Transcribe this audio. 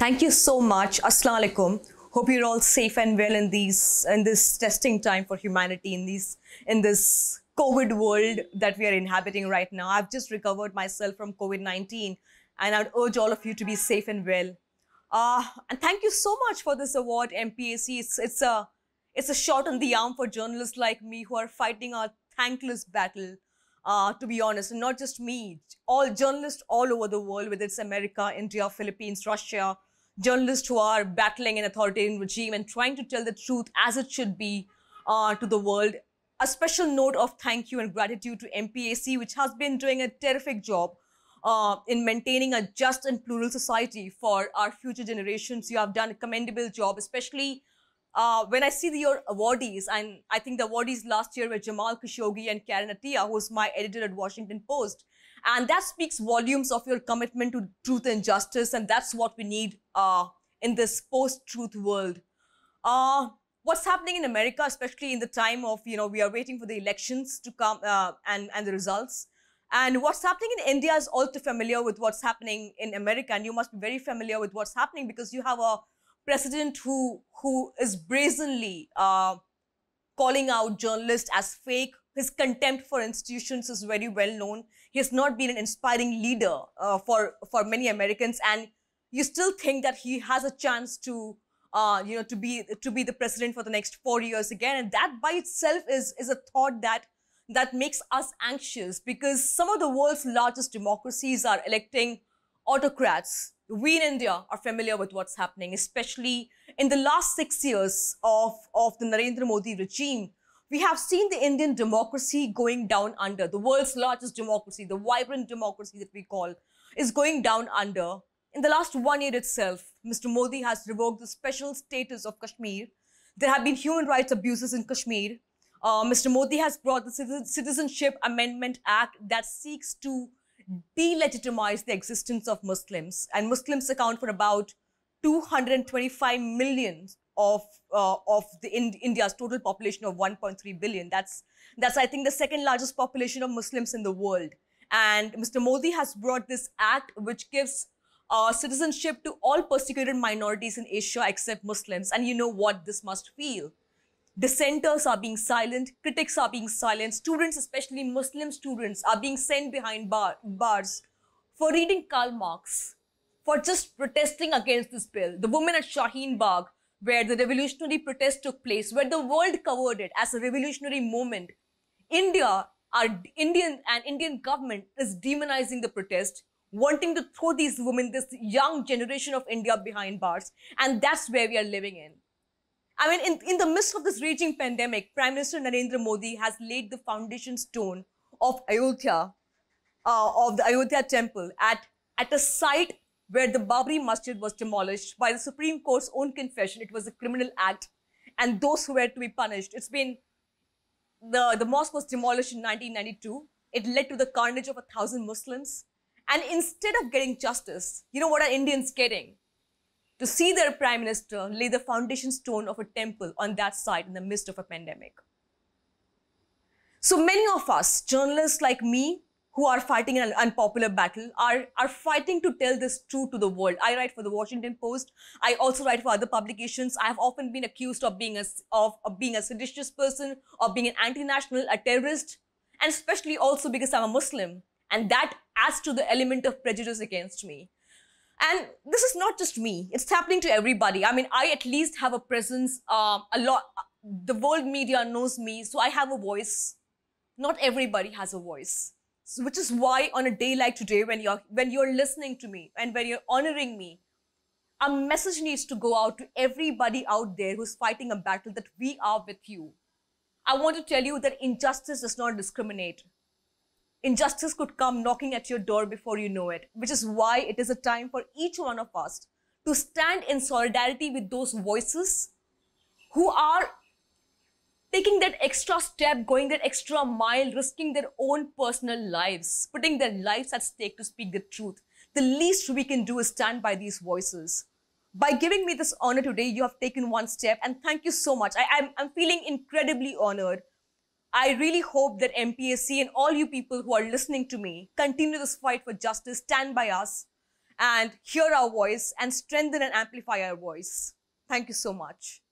Thank you so much. Assalamu alaikum. Hope you're all safe and well in these in this testing time for humanity in these in this COVID world that we are inhabiting right now. I've just recovered myself from COVID-19 and I'd urge all of you to be safe and well. Uh, and thank you so much for this award, MPAC. It's, it's, a, it's a shot on the arm for journalists like me who are fighting our thankless battle uh, to be honest, and not just me, all journalists all over the world, whether it's America, India, Philippines, Russia, journalists who are battling an authoritarian regime and trying to tell the truth as it should be uh, to the world. A special note of thank you and gratitude to MPAC, which has been doing a terrific job uh, in maintaining a just and plural society for our future generations. You have done a commendable job, especially uh, when I see the, your awardees, and I think the awardees last year were Jamal Khashoggi and Karen Attia, who's my editor at Washington Post. And that speaks volumes of your commitment to truth and justice, and that's what we need uh, in this post-truth world. Uh, what's happening in America, especially in the time of, you know, we are waiting for the elections to come uh, and, and the results. And what's happening in India is all too familiar with what's happening in America, and you must be very familiar with what's happening because you have a president who, who is brazenly uh, calling out journalists as fake. His contempt for institutions is very well known. He has not been an inspiring leader uh, for, for many Americans. And you still think that he has a chance to uh, you know, to be to be the president for the next four years again. And that by itself is is a thought that that makes us anxious because some of the world's largest democracies are electing autocrats we in India are familiar with what's happening, especially in the last six years of, of the Narendra Modi regime. We have seen the Indian democracy going down under. The world's largest democracy, the vibrant democracy that we call, is going down under. In the last one year itself, Mr. Modi has revoked the special status of Kashmir. There have been human rights abuses in Kashmir. Uh, Mr. Modi has brought the Citizenship Amendment Act that seeks to delegitimize the existence of Muslims, and Muslims account for about 225 million of uh, of the in, India's total population of 1.3 billion. That's that's I think the second largest population of Muslims in the world. And Mr. Modi has brought this act which gives uh, citizenship to all persecuted minorities in Asia except Muslims. And you know what this must feel dissenters are being silent, critics are being silent, students, especially Muslim students, are being sent behind bar bars for reading Karl Marx, for just protesting against this bill. The woman at Shaheen Bagh, where the revolutionary protest took place, where the world covered it as a revolutionary moment, India, our Indian and Indian government is demonizing the protest, wanting to throw these women, this young generation of India behind bars. And that's where we are living in. I mean, in, in the midst of this raging pandemic, Prime Minister Narendra Modi has laid the foundation stone of Ayodhya, uh, of the Ayodhya temple at, at a site where the Babri Masjid was demolished by the Supreme Court's own confession. It was a criminal act, and those who were to be punished. It's been, the, the mosque was demolished in 1992. It led to the carnage of a thousand Muslims. And instead of getting justice, you know what are Indians getting? to see their prime minister lay the foundation stone of a temple on that site in the midst of a pandemic. So many of us, journalists like me, who are fighting an unpopular battle, are, are fighting to tell this truth to the world. I write for the Washington Post. I also write for other publications. I have often been accused of being a, of, of being a seditious person, of being an anti-national, a terrorist, and especially also because I'm a Muslim. And that adds to the element of prejudice against me. And this is not just me, it's happening to everybody. I mean, I at least have a presence, um, a lot, the world media knows me, so I have a voice. Not everybody has a voice. So, which is why on a day like today, when you're, when you're listening to me and when you're honoring me, a message needs to go out to everybody out there who's fighting a battle that we are with you. I want to tell you that injustice does not discriminate. Injustice could come knocking at your door before you know it, which is why it is a time for each one of us to stand in solidarity with those voices who are taking that extra step, going that extra mile, risking their own personal lives, putting their lives at stake to speak the truth. The least we can do is stand by these voices. By giving me this honor today, you have taken one step, and thank you so much. I, am feeling incredibly honored. I really hope that MPSC and all you people who are listening to me continue this fight for justice, stand by us, and hear our voice and strengthen and amplify our voice. Thank you so much.